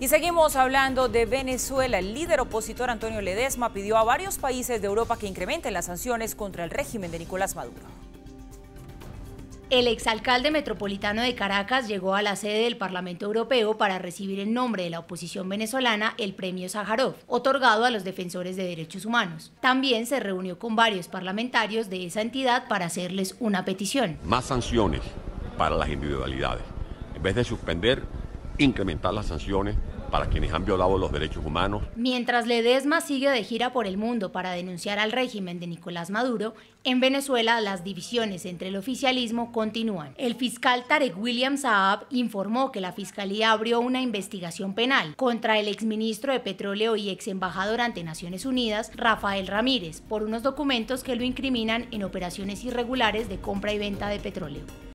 Y seguimos hablando de Venezuela. El líder opositor Antonio Ledesma pidió a varios países de Europa que incrementen las sanciones contra el régimen de Nicolás Maduro. El exalcalde metropolitano de Caracas llegó a la sede del Parlamento Europeo para recibir en nombre de la oposición venezolana el premio Sájarov, otorgado a los defensores de derechos humanos. También se reunió con varios parlamentarios de esa entidad para hacerles una petición. Más sanciones para las individualidades. En vez de suspender, incrementar las sanciones para quienes han violado los derechos humanos. Mientras Ledesma sigue de gira por el mundo para denunciar al régimen de Nicolás Maduro, en Venezuela las divisiones entre el oficialismo continúan. El fiscal Tarek William Saab informó que la fiscalía abrió una investigación penal contra el exministro de Petróleo y exembajador ante Naciones Unidas, Rafael Ramírez, por unos documentos que lo incriminan en operaciones irregulares de compra y venta de petróleo.